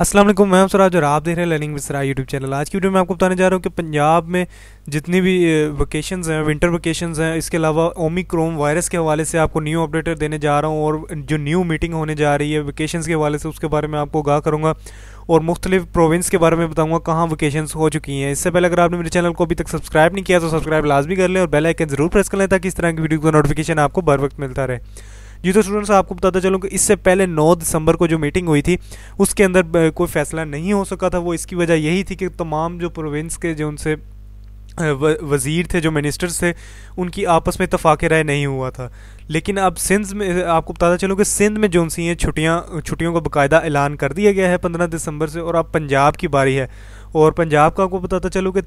असलम मैं सराज और आप देख रहे हैं लर्निंग विसरा यूट्यूब चैनल आज की वीडियो में आपको बताने जा रहा हूँ कि पंजाब में जितनी भी वेकेशंस हैं विंटर वेकेशंस हैं इसके अलावा ओमिक्रोम वायरस के हवाले से आपको न्यू अपडेटर देने जा रहा हूँ और जो न्यू मीटिंग होने जा रही है वेकेशंस के हवाले से उसके बारे में आपको आगाह करूँगा और मुख्तलिफ प्रोविंस के बारे में बताऊँगा कहाँ वेकेशन हो चुकी हैं इससे पहले अगर आपने मेरे चैनल को अभी तक सब्सक्राइब नहीं किया तो सब्सक्राइब लाजमी कर लें और बेलाइकन ज़रूर प्रेस कर लें ताकि इस तरह की वीडियो का नोटिफिकेशन आपको बर वक्त मिलता रहे जी तो स्टूडेंट्स आपको बताता चलूँ कि इससे पहले नौ दिसंबर को जो मीटिंग हुई थी उसके अंदर कोई फैसला नहीं हो सका था वो इसकी वजह यही थी कि तमाम जो प्रोविंस के जो उनसे वज़ीर थे जो मिनिस्टर्स थे उनकी आपस में इतफाक़ राय नहीं हुआ था लेकिन अब सिंध में आपको बताता चलूँ कि सिंध में जो सी हैं छुट्टियाँ छुट्टियों का बाकायदा ऐलान कर दिया गया है पंद्रह दिसंबर से और अब पंजाब की बारी है और पंजाब का आपको बताता चलूँ कि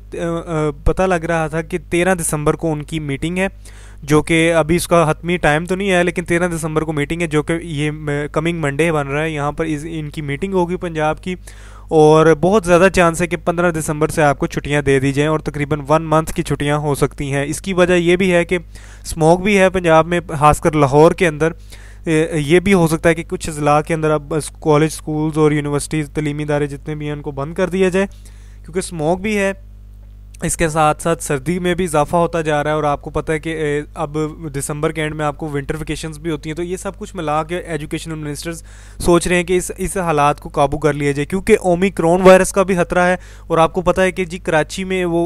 पता लग रहा था कि तेरह दिसंबर को उनकी मीटिंग है जो कि अभी इसका हतमी टाइम तो नहीं है लेकिन तेरह दिसंबर को मीटिंग है जो कि ये कमिंग मंडे बन रहा है यहाँ पर इस इनकी मीटिंग होगी पंजाब की और बहुत ज़्यादा चांस है कि 15 दिसंबर से आपको छुट्टियां दे दी जाएं और तकरीबन वन मंथ की छुट्टियां हो सकती हैं इसकी वजह यह भी है कि स्मोक भी है पंजाब में खासकर लाहौर के अंदर ये भी हो सकता है कि कुछ अजला के अंदर अब कॉलेज स्कूल्स और यूनिवर्सिटीज़ तलीमी इदारे जितने भी हैं उनको बंद कर दिया जाए क्योंकि स्मोक भी है इसके साथ साथ सर्दी में भी इजाफा होता जा रहा है और आपको पता है कि अब दिसंबर के एंड में आपको विंटर वेकेशंस भी होती हैं तो ये सब कुछ मिला के एजुकेशन मिनिस्टर्स सोच रहे हैं कि इस इस हालात को काबू कर लिया जाए क्योंकि ओमिक्रोन वायरस का भी खतरा है और आपको पता है कि जी कराची में वो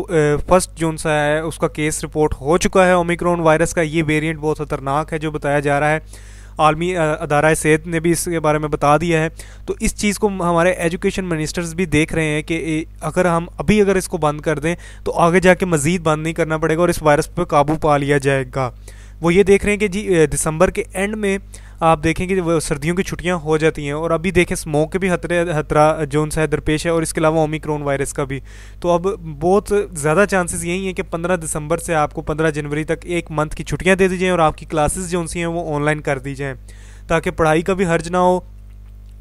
फर्स्ट जोन सा है उसका केस रिपोर्ट हो चुका है ओमिक्रोन वायरस का ये वेरियंट बहुत खतरनाक है जो बताया जा रहा है आलमी अदारा सेहत ने भी इसके बारे में बता दिया है तो इस चीज़ को हमारे एजुकेशन मिनिस्टर्स भी देख रहे हैं कि अगर हम अभी अगर इसको बंद कर दें तो आगे जाके मज़ीद बंद नहीं करना पड़ेगा और इस वायरस पर काबू पा लिया जाएगा वो ये देख रहे हैं कि जी दिसंबर के एंड में आप देखें कि वो सर्दियों की छुट्टियाँ हो जाती हैं और अभी देखें स्मोक के भी खतरे खतरा जोन सा है दरपेश है और इसके अलावा ओमिक्रोन वायरस का भी तो अब बहुत ज़्यादा चांसेस यही हैं कि पंद्रह दिसंबर से आपको पंद्रह जनवरी तक एक मंथ की छुट्टियाँ दे दी जाएँ और आपकी क्लासेस जो सी हैं वो ऑनलाइन कर दी जाएँ ताकि पढ़ाई का भी हर्ज ना हो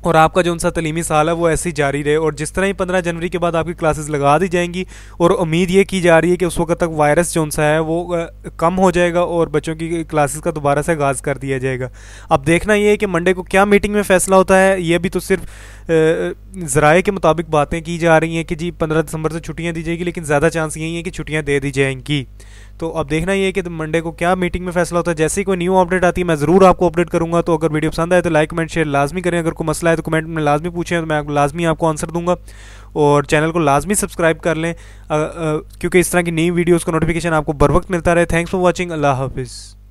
और आपका जो सा तलीमी साल है वो ऐसे ही जारी रहे और जिस तरह ही पंद्रह जनवरी के बाद आपकी क्लासेस लगा दी जाएंगी और उम्मीद ये की जा रही है कि उस वक्त तक वायरस जो सा है वो कम हो जाएगा और बच्चों की क्लासेस का दोबारा से आगाज़ कर दिया जाएगा अब देखना ये है कि मंडे को क्या मीटिंग में फ़ैसला होता है ये भी तो सिर्फ ज़राए के मुताबिक बातें की जा रही हैं कि जी पंद्रह दिसंबर से छुट्टियाँ दी जाएगी लेकिन ज़्यादा चांस यही है कि छुट्टियाँ दे दी जाएंगी तो अब देखना ये है कि मंडे को क्या मीटिंग में फैसला होता है जैसे ही कोई न्यू अपडेट आती है मैं ज़रूर आपको अपडेट करूंगा तो अगर वीडियो पसंद आए तो लाइक कमेंट शेयर लाजमी करें अगर कोई मसला है तो कमेंट में लाजमी पूछें तो मैं लाजमी आपको आंसर दूंगा और चैनल को लाजमी सब्सक्राइब कर लें क्योंकि इस तरह की नई वीडियोज़ का नोटिफिकेशन आपको बर वक्त मिलता रहे थैंक्स फॉर वॉचिंग अल्लाह हाफिज़